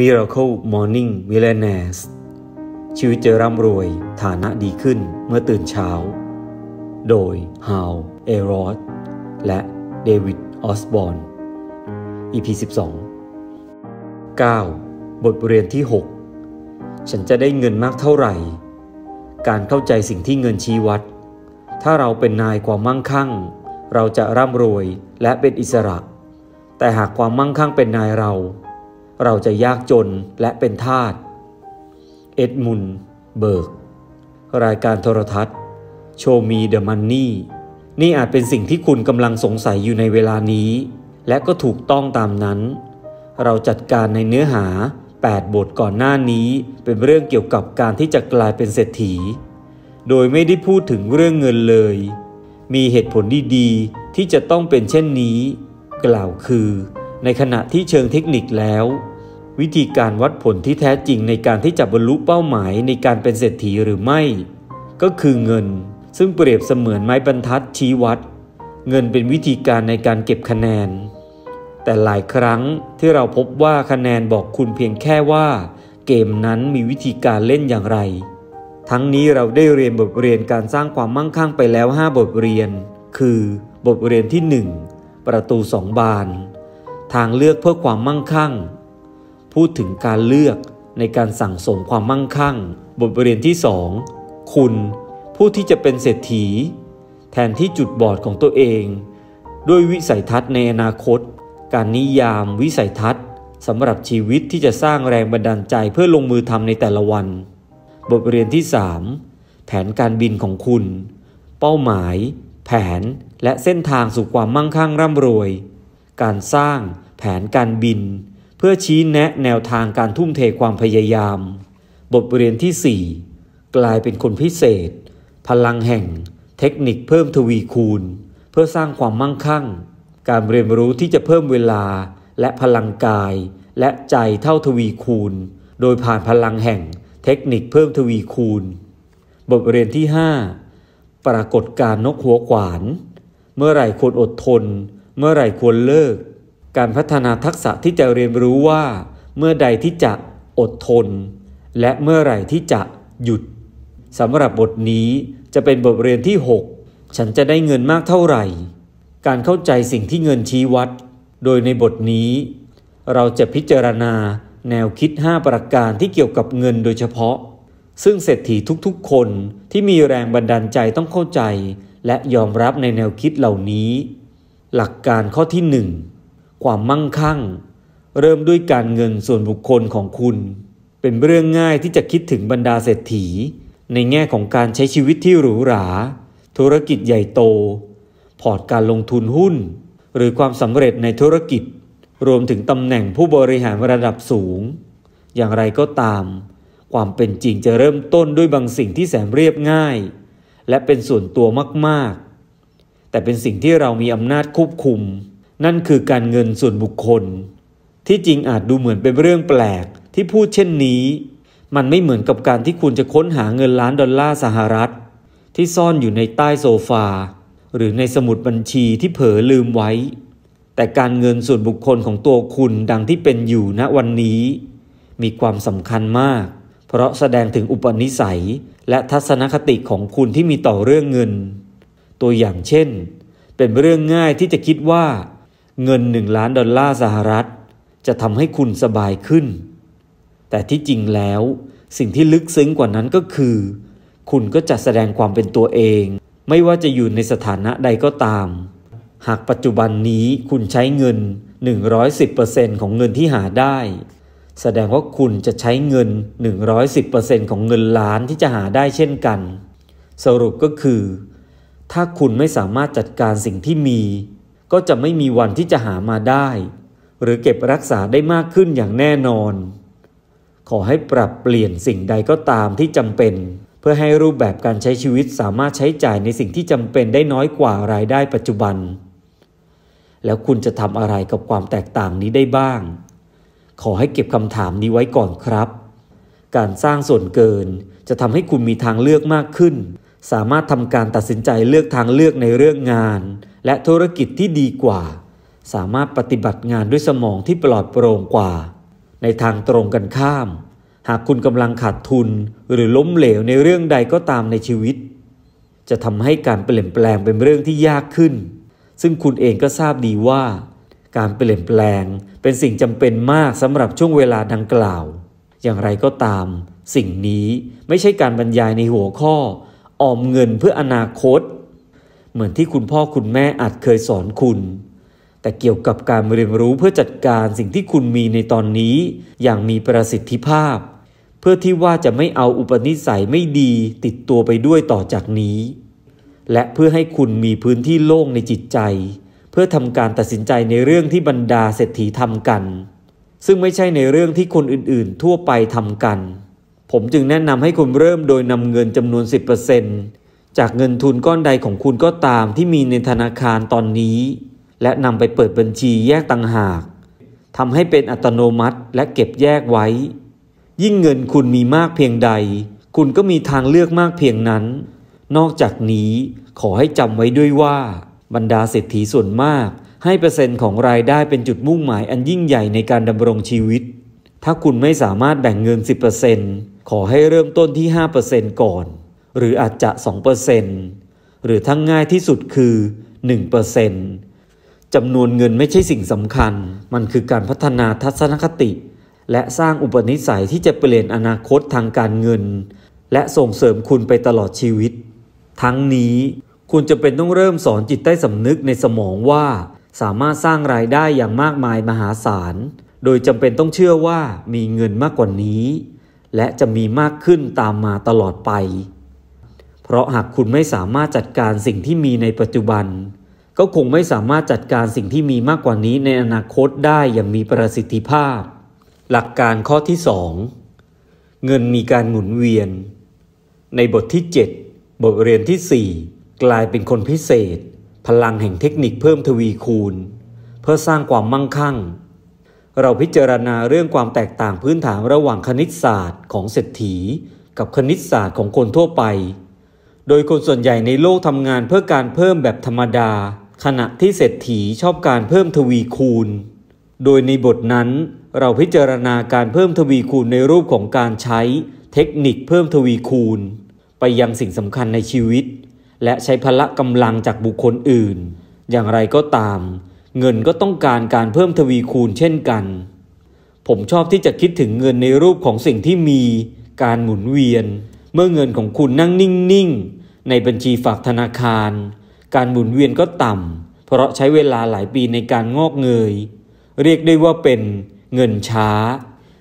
Miracle Morning Millionaires ชีวิตจะร่ำรวยฐานะดีขึ้นเมื่อตื่นเช้า โดย h วเอ r o d และ David Osborne EP 12 9บทเรียนที่ 6 ฉันจะได้เงินมากเท่าไหร่ การเข้าใจสิ่งที่เงินชี้วัด ถ้าเราเป็นนายความมั่งคั่ง เราจะร่ำรวยและเป็นอิสระ แต่หากความมั่งคั่งเป็นนายเราเราจะยากจนและเป็นทาส เอ็ดมุนเบิร์ก รายการโทรทัศน์ โชมีเดอะมันนี่ นี่อาจเป็นสิ่งที่คุณกำลังสงสัยอยู่ในเวลานี้ และก็ถูกต้องตามนั้น เราจัดการในเนื้อหา 8 บทก่อนหน้านี้ เป็นเรื่องเกี่ยวกับการที่จะกลายเป็นเศรษฐี โดยไม่ได้พูดถึงเรื่องเงินเลย มีเหตุผลดีๆ ที่จะต้องเป็นเช่นนี้ กล่าวคือในขณะที่เชิงเทคนิคแล้ว วิธีการวัดผลที่แท้จริงในการที่จะบรรลุเป้าหมายในการเป็นเศรษฐีหรือไม่ ก็คือเงินซึ่งเปรียบเสมือนไม้บรรทัดชี้วัด เงินเป็นวิธีการในการเก็บคะแนน แต่หลายครั้งที่เราพบว่าคะแนนบอกคุณเพียงแค่ว่า เกมนั้นมีวิธีการเล่นอย่างไร ทั้งนี้เราได้เรียนบทเรียนการสร้างความมั่งคั่งไปแล้ว 5 บทเรียน คือ บทเรียนที่ 1 ประตู2บานทางเลือกเพื่อความมั่งคั่ง พูดถึงการเลือกในการสั่งสมความมั่งคั่ง บทเรียนที่สองคุณ ผู้ที่จะเป็นเศรษฐี แทนที่จุดบอดของตัวเอง ด้วยวิสัยทัศน์ในอนาคต การนิยาม วิสัยทัศน์สำหรับชีวิตที่จะสร้างแรงบันดาลใจเพื่อลงมือทำในแต่ละวัน บทเรียนที่ 3 แผนการบินของคุณ เป้าหมาย แผน และเส้นทางสู่ความมั่งคั่งร่ำรวย การสร้างแผนการบินเพื่อชี้แนะแนวทางการทุ่มเทความพยายาม บทเรียนที่ 4 กลายเป็นคนพิเศษ พลังแห่งเทคนิคเพิ่มทวีคูณ เพื่อสร้างความมั่งคั่ง การเรียนรู้ที่จะเพิ่มเวลาและพลังกายและใจเท่าทวีคูณ โดยผ่านพลังแห่ง เทคนิคเพิ่มทวีคูณ บทเรียนที่ 5 ปรากฏการนกหัวขวาน เมื่อไหร่ควรอดทนเมื่อไหร่ควรเลิกการพัฒนาทักษะที่จะเรียนรู้ว่า เมื่อใดที่จะอดทน และเมื่อไหร่ที่จะหยุดสำหรับบทนี้จะเป็นบทเรียนที่ 6 ฉันจะได้เงินมากเท่าไหร่ การเข้าใจสิ่งที่เงินชี้วัด โดยในบทนี้ เราจะพิจารณาแนวคิด 5 ประการที่เกี่ยวกับเงินโดยเฉพาะ ซึ่งเศรษฐีทุกๆ คนที่มีแรงบันดาลใจต้องเข้าใจ และยอมรับในแนวคิดเหล่านี้ หลักการข้อที่1ความมั่งคั่ง เริ่มด้วยการเงินส่วนบุคคลของคุณ เป็นเรื่องง่ายที่จะคิดถึงบรรดาเศรษฐี ในแง่ของการใช้ชีวิตที่หรูหราธุรกิจใหญ่โต พอร์ตการลงทุนหุ้น หรือความสำเร็จในธุรกิจ รวมถึงตำแหน่งผู้บริหารระดับสูง อย่างไรก็ตาม ความเป็นจริงจะเริ่มต้นด้วยบางสิ่งที่แสนเรียบง่าย และเป็นส่วนตัวมาก ๆ แต่เป็นสิ่งที่เรามีอำนาจควบคุมนั่นคือการเงินส่วนบุคคล ที่จริงอาจดูเหมือนเป็นเรื่องแปลกที่พูดเช่นนี้ มันไม่เหมือนกับการที่คุณจะค้นหาเงินล้านดอลลาร์สหรัฐที่ซ่อนอยู่ในใต้โซฟา หรือในสมุดบัญชีที่เผลอลืมไว้ แต่การเงินส่วนบุคคลของตัวคุณดังที่เป็นอยู่ณวันนี้ มีความสำคัญมาก เพราะแสดงถึงอุปนิสัย และทัศนคติของคุณที่มีต่อเรื่องเงิน ตัวอย่างเช่น เป็นเรื่องง่ายที่จะคิดว่าเงินหนึ่งล้านดอลลาร์สหรัฐ จะทำให้คุณสบายขึ้น แต่ที่จริงแล้ว สิ่งที่ลึกซึ้งกว่านั้นก็คือ คุณก็จะแสดงความเป็นตัวเอง ไม่ว่าจะ อยู่ ในสถานะใดก็ตาม หากปัจจุบันนี้คุณใช้เงิน 110%ของเงินที่หาได้ แสดงว่าคุณจะใช้เงิน 110%ของเงินล้านที่จะหาได้เช่นกัน สรุปก็คือ ถ้าคุณไม่สามารถจัดการสิ่งที่มีก็จะไม่มีวันที่จะหามาได้ หรือเก็บรักษาได้มากขึ้นอย่างแน่นอน ขอให้ปรับเปลี่ยนสิ่งใดก็ตามที่จำเป็น เพื่อให้รูปแบบการใช้ชีวิตสามารถใช้จ่ายในสิ่งที่จำเป็นได้น้อยกว่ารายได้ปัจจุบัน แล้วคุณจะทำอะไรกับความแตกต่างนี้ได้บ้าง ขอให้เก็บคำถามนี้ไว้ก่อนครับ การสร้างส่วนเกินจะทำให้คุณมีทางเลือกมากขึ้น สามารถทำการตัดสินใจเลือกทางเลือกในเรื่องงานและธุรกิจที่ดีกว่า สามารถปฏิบัติงานด้วยสมองที่ปลอดโปร่งกว่า ในทางตรงกันข้าม หากคุณกำลังขาดทุนหรือล้มเหลวในเรื่องใดก็ตามในชีวิต จะทำให้การเปลี่ยนแปลงเป็นเรื่องที่ยากขึ้น ซึ่งคุณเองก็ทราบดีว่า การเปลี่ยนแปลงเป็นสิ่งจำเป็นมากสำหรับช่วงเวลาดังกล่าว อย่างไรก็ตาม สิ่งนี้ไม่ใช่การบรรยายในหัวข้อ ออมเงินเพื่ออนาคตเหมือนที่คุณพ่อคุณแม่อาจเคยสอนคุณ แต่เกี่ยวกับการเรียนรู้เพื่อจัดการสิ่งที่คุณมีในตอนนี้ อย่างมีประสิทธิภาพ เพื่อที่ว่าจะไม่เอาอุปนิสัยไม่ดีติดตัวไปด้วยต่อจากนี้ และเพื่อให้คุณมีพื้นที่โล่งในจิตใจ เพื่อทำการตัดสินใจในเรื่องที่บรรดาเศรษฐีทำกัน ซึ่งไม่ใช่ในเรื่องที่คนอื่น ๆ ทั่วไปทำกัน ผมจึงแนะนำให้คุณเริ่มโดยนำเงินจำนวน10%เจากเงินทุนก้อนใดของคุณก็ตามที่มีในธนาคารตอนนี้ และนำไปเปิดบัญชีแยกต่างหากทำให้เป็นอัตโนมัติและเก็บแยกไว้ ยิ่งเงินคุณมีมากเพียงใด คุณก็มีทางเลือกมากเพียงนั้น นอกจากนี้ขอให้จำไว้ด้วยว่า บรรดาเศรษฐีส่วนมาก ให้เปอร์เซ็นต์ของรายได้เป็นจุดมุ่งหมายอันยิ่งใหญ่ในการดำรงชีวิต ถ้าคุณไม่สามารถแบ่งเงิน10%ขอให้เริ่มต้นที่5%ก่อนหรืออาจจะ 2%หรือทั้งง่ายที่สุดคือ 1%จำนวนเงินไม่ใช่สิ่งสำคัญ มันคือการพัฒนาทัศนคติ และสร้างอุปนิสัยที่จะเปลี่ยนอนาคตทางการเงิน และส่งเสริมคุณไปตลอดชีวิต ทั้งนี้คุณจะเป็นต้องเริ่มสอนจิตใต้สำนึกในสมองว่า สามารถสร้างรายได้อย่างมากมายมหาศาล โดยจำเป็นต้องเชื่อว่ามีเงินมากกว่านี้ และจะมีมากขึ้นตามมาตลอดไปพราะหากคุณไม่สามารถจัดการสิ่งที่มีในปัจจุบัน ก็คงไม่สามารถจัดการสิ่งที่มีมากกว่านี้ในอนาคตได้อย่างมีประสิทธิภาพ หลักการข้อที่ 2 เงินมีการหมุนเวียน ในบทที่ 7 บทเรียนที่ 4 กลายเป็นคนพิเศษ พลังแห่งเทคนิคเพิ่มทวีคูณ เพื่อสร้างความมั่งคั่ง เราพิจารณาเรื่องความแตกต่างพื้นฐานระหว่างคณิตศาสตร์ ของเศรษฐี กับคณิตศาสตร์ของคนทั่วไปโดยคนส่วนใหญ่ในโลกทำงานเพื่อการเพิ่มแบบธรรมดา ขณะที่เศรษฐีชอบการเพิ่มทวีคูณ โดยในบทนั้นเราพิจารณาการเพิ่มทวีคูณในรูปของการใช้เทคนิคเพิ่มทวีคูณ ไปยังสิ่งสำคัญในชีวิต และใช้พละกำลังจากบุคคลอื่น อย่างไรก็ตาม เงินก็ต้องการการเพิ่มทวีคูณเช่นกัน ผมชอบที่จะคิดถึงเงินในรูปของสิ่งที่มีการหมุนเวียนเมื่อเงินของคุณนั่งนิ่ง ๆ ในบัญชีฝากธนาคาร การหมุนเวียนก็ต่ำ เพราะใช้เวลาหลายปีในการงอกเงย เรียกได้ว่าเป็นเงินช้า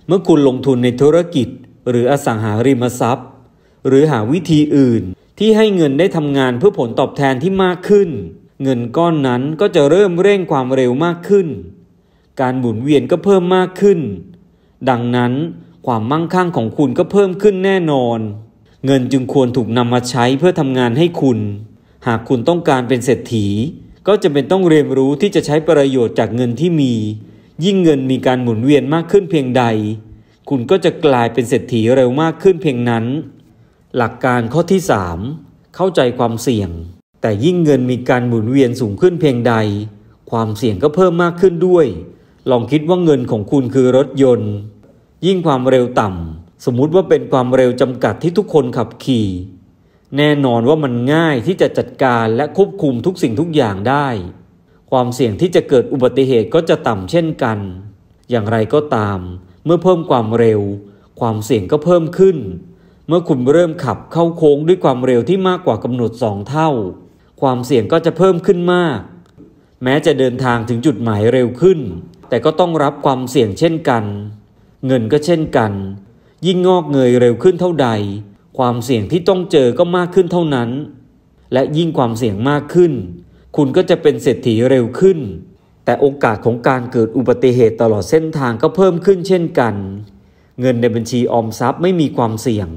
เมื่อคุณลงทุนในธุรกิจหรืออสังหาริมทรัพย์ หรือหาวิธีอื่น ที่ให้เงินได้ทำงานเพื่อผลตอบแทนที่มากขึ้น เงินก้อนนั้นก็จะเริ่มเร่งความเร็วมากขึ้น การหมุนเวียนก็เพิ่มมากขึ้น ดังนั้นความมั่งคั่งของคุณก็เพิ่มขึ้นแน่นอนเงินจึงควรถูกนำมาใช้เพื่อทำงานให้คุณ หากคุณต้องการเป็นเศรษฐี ก็จะเป็นต้องเรียนรู้ที่จะใช้ประโยชน์จากเงินที่มี ยิ่งเงินมีการหมุนเวียนมากขึ้นเพียงใด คุณก็จะกลายเป็นเศรษฐีเร็วมากขึ้นเพียงนั้น หลักการข้อที่ 3 เข้าใจความเสี่ยง แต่ยิ่งเงินมีการหมุนเวียน สูงขึ้นเพียงใด ความเสี่ยงก็เพิ่มมากขึ้นด้วย ลองคิดว่าเงินของคุณคือรถยนต์ ยิ่งความเร็วต่ำสมมุติว่าเป็นความเร็วจำกัดที่ทุกคนขับขี่ แน่นอนว่ามันง่ายที่จะจัดการและควบคุมทุกสิ่งทุกอย่างได้ ความเสี่ยงที่จะเกิดอุบัติเหตุก็จะต่ำเช่นกัน อย่างไรก็ตาม เมื่อเพิ่มความเร็ว ความเสี่ยงก็เพิ่มขึ้น เมื่อคุณเริ่มขับเข้าโค้งด้วยความเร็วที่มากกว่ากำหนดสองเท่า ความเสี่ยงก็จะเพิ่มขึ้นมาก แม้จะเดินทางถึงจุดหมายเร็วขึ้น แต่ก็ต้องรับความเสี่ยงเช่นกัน เงินก็เช่นกันยิ่งงอกเงยเร็วขึ้นเท่าใด ความเสี่ยงที่ต้องเจอก็มากขึ้นเท่านั้น และยิ่งความเสี่ยงมากขึ้น คุณก็จะเป็นเศรษฐีเร็วขึ้น แต่โอกาสของการเกิดอุบัติเหตุตลอดเส้นทางก็เพิ่มขึ้นเช่นกัน เงินในบัญชี ออมทรัพย์ไม่มีความเสี่ยง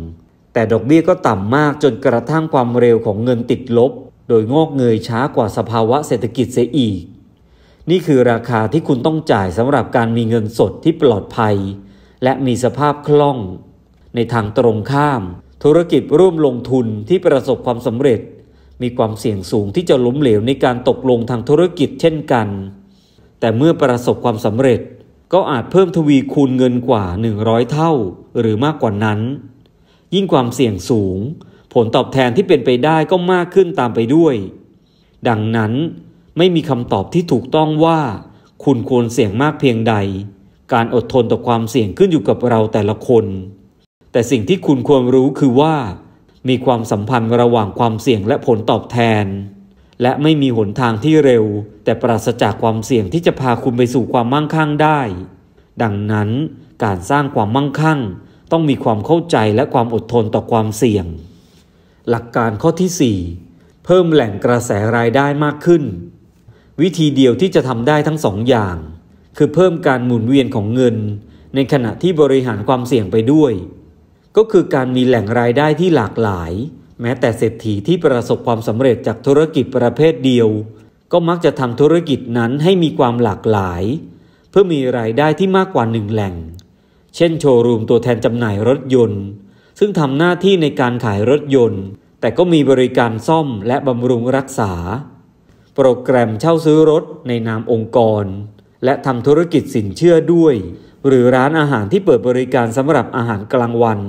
แต่ดอกเบี้ยก็ต่ำมากจนกระทั่งความเร็วของเงินติดลบ โดยงอกเงยช้ากว่าสภาวะเศรษฐกิจเสียอีก นี่คือราคาที่คุณต้องจ่ายสำหรับการมีเงินสดที่ปลอดภัยและมีสภาพคล่อง ในทางตรงข้าม ธุรกิจร่วมลงทุนที่ประสบความสำเร็จ มีความเสี่ยงสูงที่จะล้มเหลวในการตกลงทางธุรกิจเช่นกัน แต่เมื่อประสบความสำเร็จก็อาจเพิ่มทวีคูณเงินกว่า 100 เท่าหรือมากกว่านั้น ยิ่งความเสี่ยงสูง ผลตอบแทนที่เป็นไปได้ก็มากขึ้นตามไปด้วย ดังนั้นไม่มีคำตอบที่ถูกต้องว่า คุณควรเสี่ยงมากเพียงใดการอดทนต่อความเสี่ยงขึ้นอยู่กับเราแต่ละคน แต่สิ่งที่คุณควรรู้คือว่า มีความสัมพันธ์ระหว่างความเสี่ยงและผลตอบแทน และไม่มีหนทางที่เร็ว แต่ปราศจากความเสี่ยงที่จะพาคุณไปสู่ความมั่งคั่งได้ ดังนั้นการสร้างความมั่งคั่ง ต้องมีความเข้าใจและความอดทนต่อความเสี่ยง หลักการข้อที่ 4 เพิ่มแหล่งกระแสรายได้มากขึ้น วิธีเดียวที่จะทำได้ทั้งสองอย่างคือเพิ่มการหมุนเวียนของเงิน ในขณะที่บริหารความเสี่ยงไปด้วย ก็คือการมีแหล่งรายได้ที่หลากหลาย แม้แต่เศรษฐีที่ประสบความสำเร็จจากธุรกิจประเภทเดียว ก็มักจะทำธุรกิจนั้นให้มีความหลากหลาย เพื่อมีรายได้ที่มากกว่าหนึ่งแหล่ง เช่นโชว์รูมตัวแทนจำหน่ายรถยนต์ ซึ่งทำหน้าที่ในการขายรถยนต์ แต่ก็มีบริการซ่อมและบำรุงรักษา โปรแกรมเช่าซื้อรถในนามองค์กรและทำธุรกิจสินเชื่อด้วย หรือร้านอาหารที่เปิดบริการสำหรับอาหารกลางวัน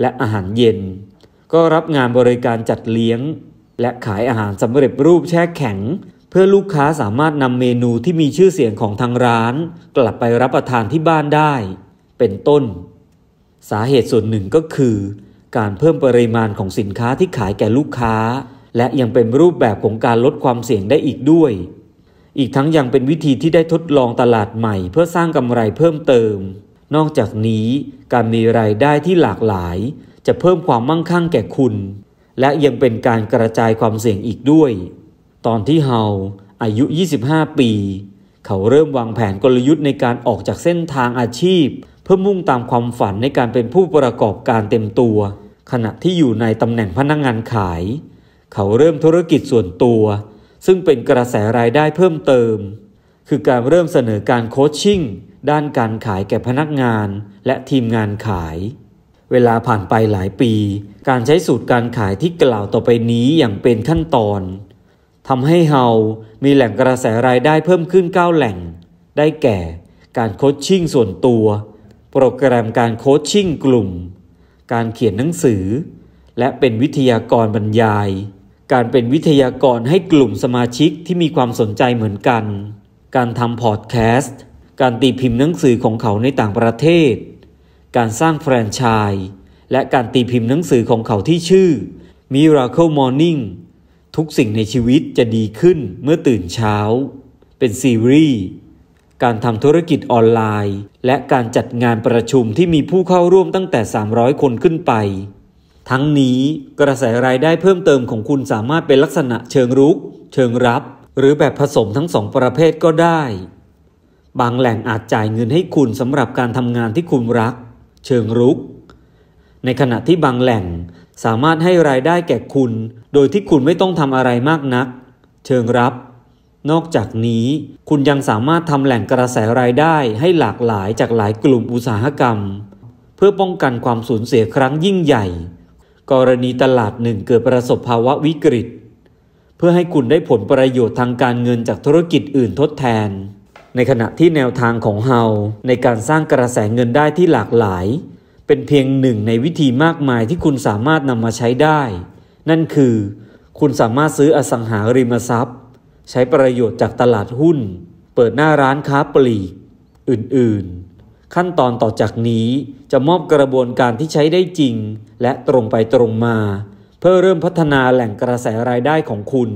และอาหารเย็น ก็รับงานบริการจัดเลี้ยง และขายอาหารสำเร็จรูปแช่แข็ง เพื่อลูกค้าสามารถนำเมนูที่มีชื่อเสียงของทางร้าน กลับไปรับประทานที่บ้านได้ เป็นต้น สาเหตุส่วนหนึ่งก็คือ การเพิ่มปริมาณของสินค้าที่ขายแก่ลูกค้า และยังเป็นรูปแบบของการลดความเสี่ยงได้อีกด้วยอีกทั้งยังเป็นวิธีที่ได้ทดลองตลาดใหม่เพื่อสร้างกำไรเพิ่มเติม นอกจากนี้การมีรายได้ที่หลากหลาย จะเพิ่มความมั่งคั่งแก่คุณ และยังเป็นการกระจายความเสี่ยงอีกด้วย ตอนที่เฮาอายุ 25 ปี เขาเริ่มวางแผนกลยุทธ์ในการออกจากเส้นทางอาชีพ เพื่อมุ่งตามความฝันในการเป็นผู้ประกอบการเต็มตัว ขณะที่อยู่ในตำแหน่งพนักงงานขาย เขาเริ่มธุรกิจส่วนตัวซึ่งเป็นกระแสรายได้เพิ่มเติม คือการเริ่มเสนอการโคชชิ่ง ด้านการขายแก่พนักงานและทีมงานขาย เวลาผ่านไปหลายปี การใช้สูตรการขายที่กล่าวต่อไปนี้อย่างเป็นขั้นตอนทำให้เฮา มีแหล่งกระแสรายได้เพิ่มขึ้น9แหล่งได้แก่การโคชชิ่งส่วนตัว โปรแกรมการโคชชิ่ง กลุ่ม การเขียนหนังสือ และเป็นวิทยากรบรรยายการเป็นวิทยากรให้กลุ่มสมาชิกที่มีความสนใจเหมือนกัน การทำพอดแคสต์ การตีพิมพ์หนังสือของเขาในต่างประเทศ การสร้างแฟรนไชส์ และการตีพิมพ์หนังสือของเขาที่ชื่อ Miracle Morning ทุกสิ่งในชีวิตจะดีขึ้นเมื่อตื่นเช้า เป็นซีรีส์การทำธุรกิจออนไลน์ และการจัดงานประชุมที่มีผู้เข้าร่วมตั้งแต่300คนขึ้นไปทั้งนี้กระแสรายได้เพิ่มเติมของคุณสามารถเป็นลักษณะเชิงรุก เชิงรับ หรือแบบผสมทั้งสองประเภทก็ได้ บางแหล่งอาจจ่ายเงินให้คุณสำหรับการทำงานที่คุณรัก เชิงรุกในขณะที่บางแหล่งสามารถให้รายได้แก่คุณ โดยที่คุณไม่ต้องทำอะไรมากนัก เชิงรับ นอกจากนี้ คุณยังสามารถทำแหล่งกระแสรายได้ให้หลากหลายจากหลายกลุ่มอุตสาหกรรม เพื่อป้องกันความสูญเสียครั้งยิ่งใหญ่กรณีตลาดหนึ่งเกิดประสบภาวะวิกฤต เพื่อให้คุณได้ผลประโยชน์ทางการเงินจากธุรกิจอื่นทดแทน ในขณะที่แนวทางของเฮาในการสร้างกระแสเงินได้ที่หลากหลาย เป็นเพียงหนึ่งในวิธีมากมายที่คุณสามารถนำมาใช้ได้ นั่นคือคุณสามารถซื้ออสังหาริมทรัพย์ ใช้ประโยชน์จากตลาดหุ้น เปิดหน้าร้านค้าปลีก อื่น ๆขั้นตอนต่อจากนี้จะมอบกระบวนการที่ใช้ได้จริง และตรงไปตรงมา เพื่อเริ่มพัฒนาแหล่งกระแสรายได้ของคุณ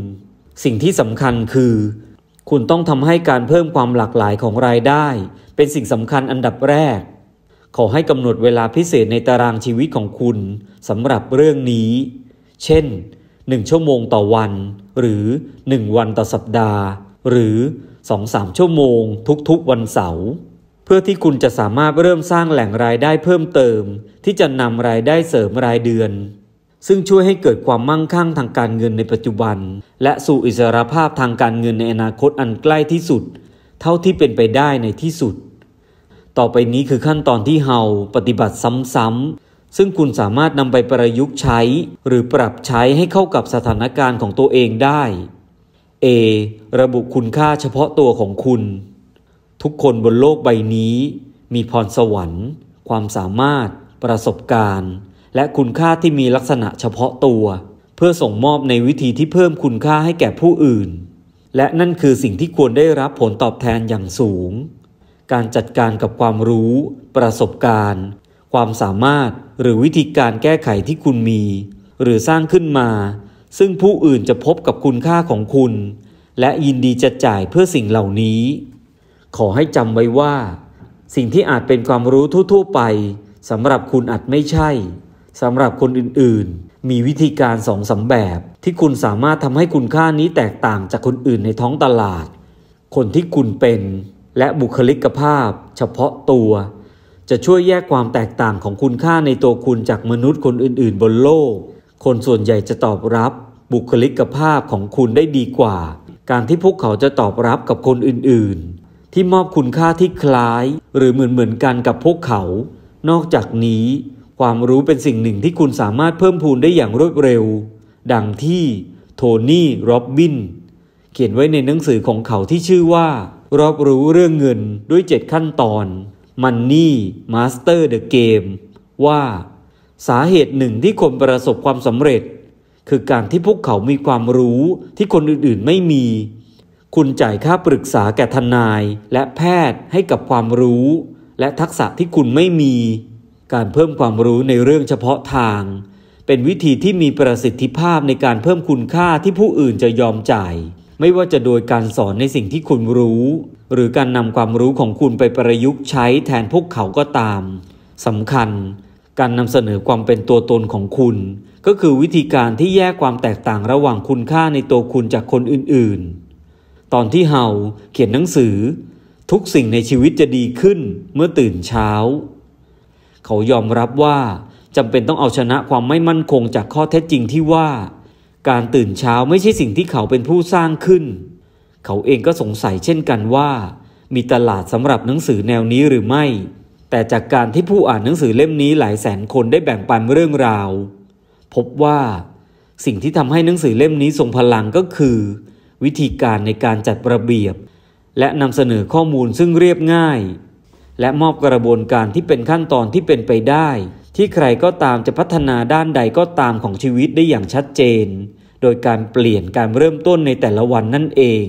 สิ่งที่สำคัญคือ คุณต้องทำให้การเพิ่มความหลากหลายของรายได้ เป็นสิ่งสำคัญอันดับแรกขอให้กำหนดเวลาพิเศษในตารางชีวิตของคุณสำหรับเรื่องนี้ เช่น1ชั่วโมงต่อวัน หรือ1วันต่อสัปดาห์ หรือ2-3ชั่วโมง ทุกๆ วันเสาร์เพื่อที่คุณจะสามารถเริ่มสร้างแหล่งรายได้เพิ่มเติม ที่จะนำรายได้เสริมรายเดือน ซึ่งช่วยให้เกิดความมั่งคั่งทางการเงินในปัจจุบัน และสู่อิสรภาพทางการเงินในอนาคตอันใกล้ที่สุด เท่าที่เป็นไปได้ในที่สุด ต่อไปนี้คือขั้นตอนที่เฮาปฏิบัติซ้ำๆ ซึ่งคุณสามารถนำไปประยุกต์ใช้ หรือปรับใช้ให้เข้ากับสถานการณ์ของตัวเองได้ A ระบุคุณค่าเฉพาะตัวของคุณทุกคนบนโลกใบนี้มีพรสวรรค์ ความสามารถ ประสบการณ์ และคุณค่าที่มีลักษณะเฉพาะตัว เพื่อส่งมอบในวิธีที่เพิ่มคุณค่าให้แก่ผู้อื่น และนั่นคือสิ่งที่ควรได้รับผลตอบแทนอย่างสูง การจัดการกับความรู้ ประสบการณ์ ความสามารถ หรือวิธีการแก้ไขที่คุณมีหรือสร้างขึ้นมา ซึ่งผู้อื่นจะพบกับคุณค่าของคุณ และยินดีจะจ่ายเพื่อสิ่งเหล่านี้ขอให้จำไว้ว่า สิ่งที่อาจเป็นความรู้ทั่วๆไปสำหรับคุณอาจไม่ใช่สำหรับคนอื่นๆ มีวิธีการสองสาแบบที่คุณสามารถทำให้คุณค่านี้แตกต่างจากคนอื่นในท้องตลาด คนที่คุณเป็น และบุคลิกภาพเฉพาะตัว จะช่วยแยกความแตกต่างของคุณค่าในตัวคุณจากมนุษย์คนอื่นๆ บนโลก คนส่วนใหญ่จะตอบรับบุคลิกภาพของคุณได้ดีกว่า การที่พวกเขาจะตอบรับกับคนอื่นๆที่มอบคุณค่าที่คล้ายหรือเหมือนเหมือนกันกับพวกเขา นอกจากนี้ความรู้เป็นสิ่งหนึ่งที่คุณสามารถเพิ่มพูนได้อย่างรวดเร็ว ดังที่โทนี่โรบบิน เขียนไว้ในหนังสือของเขาที่ชื่อว่า รอบรู้เรื่องเงินด้วย 7 ขั้นตอน Money Master the Game ว่า สาเหตุหนึ่งที่คนประสบความสำเร็จ คือการที่พวกเขามีความรู้ที่คนอื่นๆไม่มีคุณจ่ายค่าปรึกษาแก่ทนายและแพทย์ให้กับความรู้ และทักษะที่คุณไม่มี การเพิ่มความรู้ในเรื่องเฉพาะทาง เป็นวิธีที่มีประสิทธิภาพในการเพิ่มคุณค่าที่ผู้อื่นจะยอมจ่าย ไม่ว่าจะโดยการสอนในสิ่งที่คุณรู้ หรือการนำความรู้ของคุณไปประยุกต์ใช้แทนพวกเขาก็ตามสำคัญการนำเสนอความเป็นตัวตนของคุณ ก็คือวิธีการที่แยกความแตกต่างระหว่างคุณค่าในตัวคุณจากคนอื่นๆตอนที่เฮาเขียนหนังสือ ทุกสิ่งในชีวิตจะดีขึ้นเมื่อตื่นเช้า เขายอมรับว่าจำเป็นต้องเอาชนะความไม่มั่นคง จากข้อเท็จจริงที่ว่า การตื่นเช้าไม่ใช่สิ่งที่เขาเป็นผู้สร้างขึ้น เขาเองก็สงสัยเช่นกันว่า มีตลาดสำหรับหนังสือแนวนี้หรือไม่ แต่จากการที่ผู้อ่านหนังสือเล่มนี้หลายแสนคนได้แบ่งปันเรื่องราว พบว่า สิ่งที่ทำให้หนังสือเล่มนี้ทรงพลังก็คือวิธีการในการจัดระเบียบ และนำเสนอข้อมูลซึ่งเรียบง่าย และมอบกระบวนการที่เป็นขั้นตอนที่เป็นไปได้ ที่ใครก็ตามจะพัฒนาด้านใดก็ตามของชีวิตได้อย่างชัดเจน โดยการเปลี่ยนการเริ่มต้นในแต่ละวันนั่นเอง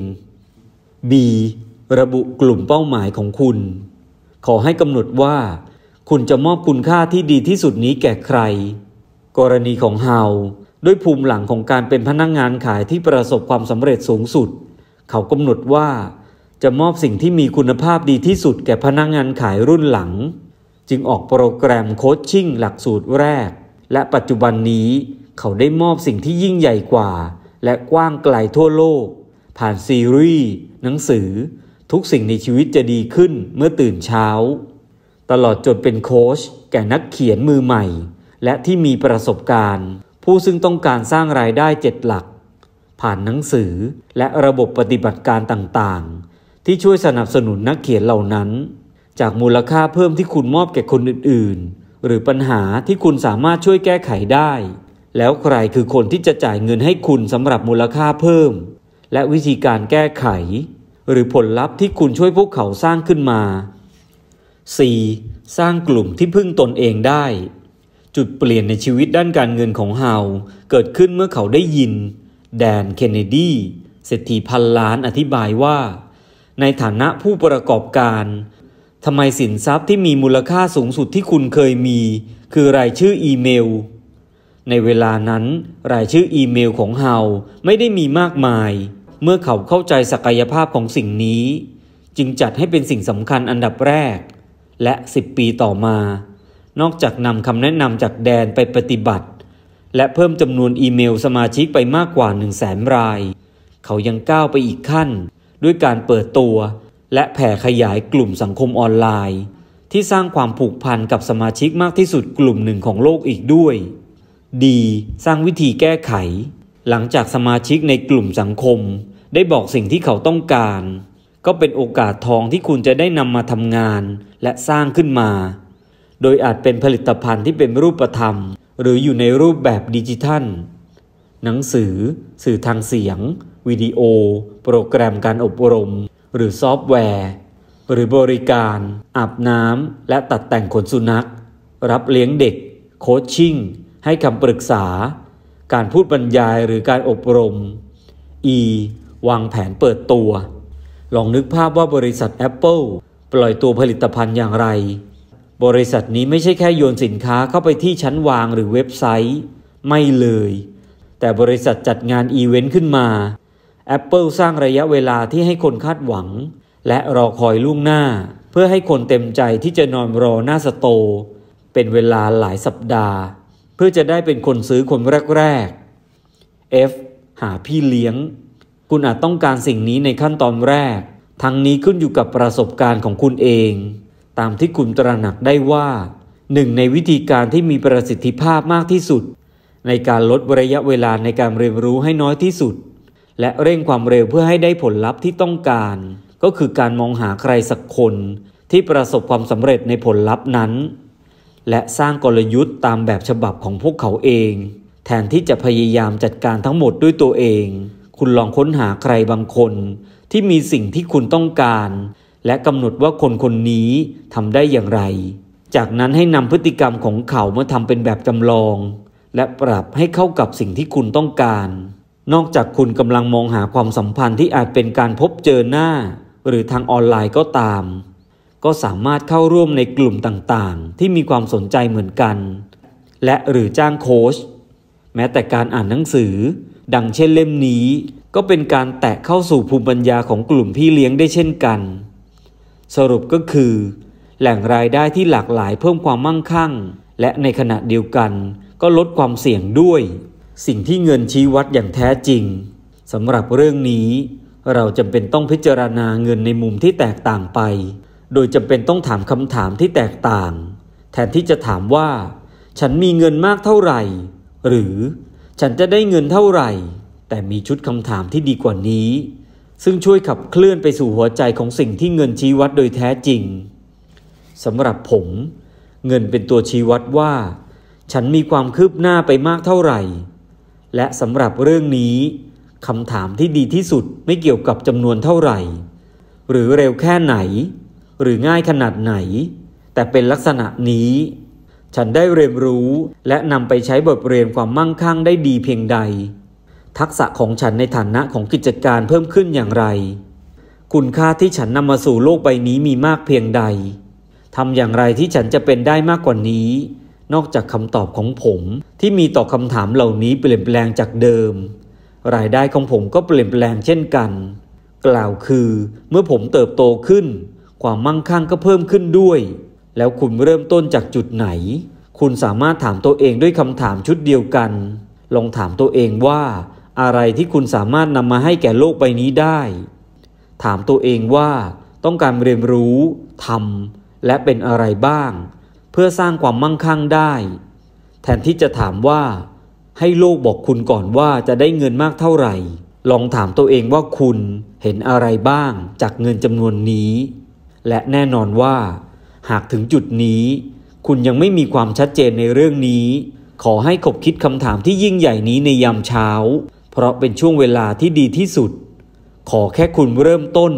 B ระบุกลุ่มเป้าหมายของคุณ ขอให้กำหนดว่า คุณจะมอบคุณค่าที่ดีที่สุดนี้แก่ใคร กรณีของเฮาด้วยภูมิหลังของการเป็นพนักงงานขายที่ประสบความสำเร็จสูงสุด เขากำหนดว่าจะมอบสิ่งที่มีคุณภาพดีที่สุดแก่พนักงงานขายรุ่นหลัง จึงออกโปรแกรมโคชชิ่งหลักสูตรแรก และปัจจุบันนี้เขาได้มอบสิ่งที่ยิ่งใหญ่กว่า และกว้างไกลทั่วโลก ผ่านซีรีส์หนังสือ ทุกสิ่งในชีวิตจะดีขึ้นเมื่อตื่นเช้า ตลอดจนเป็นโค้ชแก่นักเขียนมือใหม่ และที่มีประสบการณ์ผู้ซึ่งต้องการสร้างรายได้เจ็ดหลักผ่านหนังสือและระบบปฏิบัติการต่างๆ ที่ช่วยสนับสนุนนักเขียนเหล่านั้น จากมูลค่าเพิ่มที่คุณมอบแก่คนอื่นๆ หรือปัญหาที่คุณสามารถช่วยแก้ไขได้ แล้วใครคือคนที่จะจ่ายเงินให้คุณสำหรับมูลค่าเพิ่ม และวิธีการแก้ไข หรือผลลัพธ์ที่คุณช่วยพวกเขาสร้างขึ้นมา 4. สร้างกลุ่มที่พึ่งตนเองได้จุดเปลี่ยนในชีวิตด้านการเงินของเฮาเกิดขึ้นเมื่อเขาได้ยิน แดน เคนเนดีเศรษฐีพันล้านอธิบายว่า ในฐานะผู้ประกอบการ ทำไมสินทรัพย์ที่มีมูลค่าสูงสุดที่คุณเคยมี คือรายชื่ออีเมล ในเวลานั้น รายชื่ออีเมลของเฮาไม่ได้มีมากมาย เมื่อเขาเข้าใจศักยภาพของสิ่งนี้ จึงจัดให้เป็นสิ่งสำคัญอันดับแรก และ10ปีต่อมานอกจากนำคำแนะนำจากแดนไปปฏิบัติ และเพิ่มจำนวนอีเมลสมาชิกไปมากกว่า1 0 0 0 0แสนราย เขายังก้าวไปอีกขั้น ด้วยการเปิดตัว และแผ่ขยายกลุ่มสังคมออนไลน์ ที่สร้างความผูกพันกับสมาชิกมากที่สุดกลุ่มหนึ่งของโลกอีกด้วย ดี สร้างวิธีแก้ไข หลังจากสมาชิกในกลุ่มสังคม ได้บอกสิ่งที่เขาต้องการ ก็เป็นโอกาสทองที่คุณจะได้นำมาทำงาน และสร้างขึ้นมาโดยอาจเป็นผลิตภัณฑ์ที่เป็นรูปธรรม หรืออยู่ในรูปแบบดิจิทัล หนังสือ สื่อทางเสียงวิดีโอ โปรแกรมการอบรม หรือซอฟต์แวร์ หรือบริการอาบน้ำและตัดแต่งขนสุนัข รับเลี้ยงเด็ก โคชชิ่งให้คำปรึกษา การพูดบรรยายหรือการอบรม E วางแผนเปิดตัว ลองนึกภาพว่าบริษัท Apple ปล่อยตัวผลิตภัณฑ์อย่างไรบริษัทนี้ไม่ใช่แค่โยนสินค้าเข้าไปที่ชั้นวางหรือเว็บไซต์ ไม่เลย แต่บริษัทจัดงานอีเวนต์ขึ้นมา Apple สร้างระยะเวลาที่ให้คนคาดหวัง และรอคอยล่วงหน้า เพื่อให้คนเต็มใจที่จะนอนรอหน้าสโต เป็นเวลาหลายสัปดาห์ เพื่อจะได้เป็นคนซื้อคนแรกๆ F หาพี่เลี้ยง คุณอาจต้องการสิ่งนี้ในขั้นตอนแรก ทั้งนี้ขึ้นอยู่กับประสบการณ์ของคุณเองตามที่คุณตระหนักได้ว่าหนึ่งในวิธีการที่มีประสิทธิภาพมากที่สุด ในการลดระยะเวลาในการเรียนรู้ให้น้อยที่สุด และเร่งความเร็วเพื่อให้ได้ผลลัพธ์ที่ต้องการ ก็คือการมองหาใครสักคน ที่ประสบความสำเร็จในผลลัพธ์นั้น และสร้างกลยุทธ์ตามแบบฉบับของพวกเขาเอง แทนที่จะพยายามจัดการทั้งหมดด้วยตัวเอง คุณลองค้นหาใครบางคน ที่มีสิ่งที่คุณต้องการและกำหนดว่าคนคนนี้ทำได้อย่างไร จากนั้นให้นำพฤติกรรมของเขามาทำเป็นแบบจำลอง และปรับให้เข้ากับสิ่งที่คุณต้องการ นอกจากคุณกำลังมองหาความสัมพันธ์ที่อาจเป็นการพบเจอหน้า หรือทางออนไลน์ก็ตาม ก็สามารถเข้าร่วมในกลุ่มต่างๆ ที่มีความสนใจเหมือนกัน และหรือจ้างโค้ช แม้แต่การอ่านหนังสือ ดังเช่นเล่มนี้ ก็เป็นการแตะเข้าสู่ภูมิปัญญาของกลุ่มพี่เลี้ยงได้เช่นกันสรุปก็คือแหล่งรายได้ที่หลากหลายเพิ่มความมั่งคั่ง และในขณะเดียวกันก็ลดความเสี่ยงด้วย สิ่งที่เงินชี้วัดอย่างแท้จริงสำหรับเรื่องนี้เราจำเป็นต้องพิจารณาเงินในมุมที่แตกต่างไป โดยจำเป็นต้องถามคำถามที่แตกต่าง แทนที่จะถามว่าฉันมีเงินมากเท่าไหร่ หรือฉันจะได้เงินเท่าไหร่ แต่มีชุดคำถามที่ดีกว่านี้ซึ่งช่วยขับเคลื่อนไปสู่หัวใจของสิ่งที่เงินชี้วัดโดยแท้จริง สำหรับผม เงินเป็นตัวชี้วัดว่า ฉันมีความคืบหน้าไปมากเท่าไหร่ และสำหรับเรื่องนี้ คำถามที่ดีที่สุดไม่เกี่ยวกับจำนวนเท่าไหร่ หรือเร็วแค่ไหน หรือง่ายขนาดไหน แต่เป็นลักษณะนี้ ฉันได้เรียนรู้และนำไปใช้บทเรียนความมั่งคั่งได้ดีเพียงใดทักษะของฉันในฐานะของกิจการเพิ่มขึ้นอย่างไร คุณค่าที่ฉันนำมาสู่โลกใบนี้มีมากเพียงใดทำอย่างไรที่ฉันจะเป็นได้มากกว่านี้ นอกจากคำตอบของผมที่มีต่อคำถามเหล่านี้เปลี่ยนแปลงจากเดิม รายได้ของผมก็เปลี่ยนแปลงเช่นกัน กล่าวคือ เมื่อผมเติบโตขึ้น ความมั่งคั่งก็เพิ่มขึ้นด้วย แล้วคุณเริ่มต้นจากจุดไหน คุณสามารถถามตัวเองด้วยคำถามชุดเดียวกัน ลองถามตัวเองว่าอะไรที่คุณสามารถนำมาให้แก่โลกใบนี้ได้ ถามตัวเองว่าต้องการเรียนรู้ทำและเป็นอะไรบ้าง เพื่อสร้างความมั่งคั่งได้ แทนที่จะถามว่า ให้โลกบอกคุณก่อนว่าจะได้เงินมากเท่าไหร่ ลองถามตัวเองว่าคุณเห็นอะไรบ้างจากเงินจำนวนนี้ และแน่นอนว่า หากถึงจุดนี้ คุณยังไม่มีความชัดเจนในเรื่องนี้ ขอให้ขบคิดคำถามที่ยิ่งใหญ่นี้ในยามเช้าเพราะเป็นช่วงเวลาที่ดีที่สุด ขอแค่คุณเริ่มต้น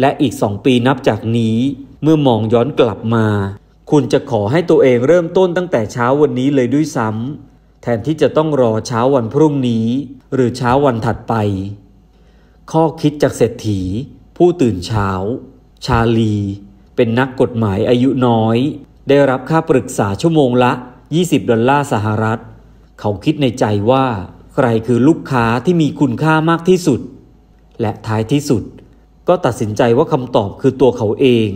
และอีกสองปีนับจากนี้ เมื่อมองย้อนกลับมา คุณจะขอให้ตัวเองเริ่มต้นตั้งแต่เช้าวันนี้เลยด้วยซ้ำแทนที่จะต้องรอเช้าวันพรุ่งนี้ หรือเช้าวันถัดไป ข้อคิดจากเศรษฐี ผู้ตื่นเช้า ชาลี เป็นนักกฎหมายอายุน้อย ได้รับค่าปรึกษาชั่วโมงละ 20 ดอลลาร์สหรัฐ เขาคิดในใจว่าใครคือลูกค้าที่มีคุณค่ามากที่สุด และท้ายที่สุด ก็ตัดสินใจว่าคำตอบคือตัวเขาเอง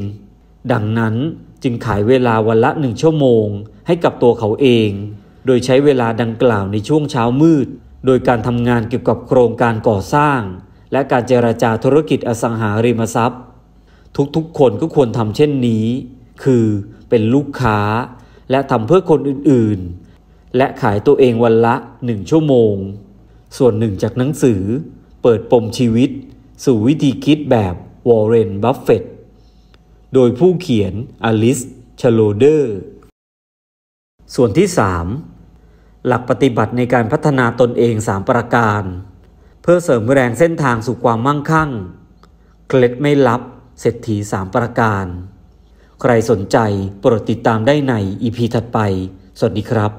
ดังนั้นจึงขายเวลาวันละหนึ่งชั่วโมงให้กับตัวเขาเอง โดยใช้เวลาดังกล่าวในช่วงเช้ามืด โดยการทำงานเกี่ยวกับโครงการก่อสร้าง และการเจราจาธุรกิจอสังหาริมทรัพย์ ทุกๆคนก็ควรทำเช่นนี้ คือเป็นลูกค้า และทำเพื่อคนอื่นๆและขายตัวเองวันละหนึ่งชั่วโมง ส่วนหนึ่งจากหนังสือ เปิดปมชีวิตสู่วิธีคิดแบบวอร์เรน บัฟเฟตโดยผู้เขียนอลิสชโลเดอร์ ส่วนที่ 3 หลักปฏิบัติในการพัฒนาตนเอง 3 ประการ เพื่อเสริมแรงเส้นทางสู่ความมั่งคั่งเคล็ดไม่ลับเศรษฐี 3 ประการ ใครสนใจโปรดติดตามได้ในอีพีถัดไป สวัสดีครับ